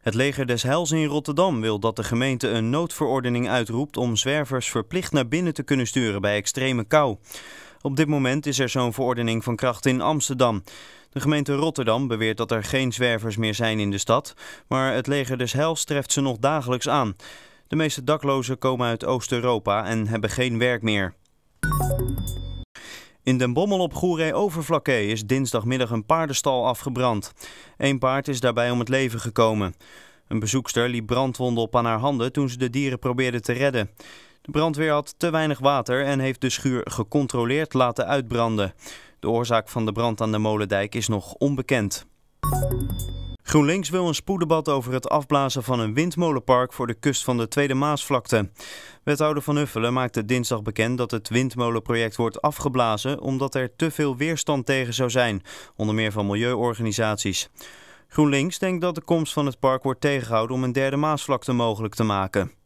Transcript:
Het leger des Heils in Rotterdam wil dat de gemeente een noodverordening uitroept om zwervers verplicht naar binnen te kunnen sturen bij extreme kou. Op dit moment is er zo'n verordening van kracht in Amsterdam. De gemeente Rotterdam beweert dat er geen zwervers meer zijn in de stad, maar het leger des Hels treft ze nog dagelijks aan. De meeste daklozen komen uit Oost-Europa en hebben geen werk meer. In Den Bommel op Goeree Overflakkee is dinsdagmiddag een paardenstal afgebrand. Eén paard is daarbij om het leven gekomen. Een bezoekster liep brandwonden op aan haar handen toen ze de dieren probeerde te redden. De brandweer had te weinig water en heeft de schuur gecontroleerd laten uitbranden. De oorzaak van de brand aan de Molendijk is nog onbekend. GroenLinks wil een spoeddebat over het afblazen van een windmolenpark voor de kust van de Tweede Maasvlakte. Wethouder Van Uffelen maakte dinsdag bekend dat het windmolenproject wordt afgeblazen omdat er te veel weerstand tegen zou zijn, onder meer van milieuorganisaties. GroenLinks denkt dat de komst van het park wordt tegengehouden om een derde Maasvlakte mogelijk te maken.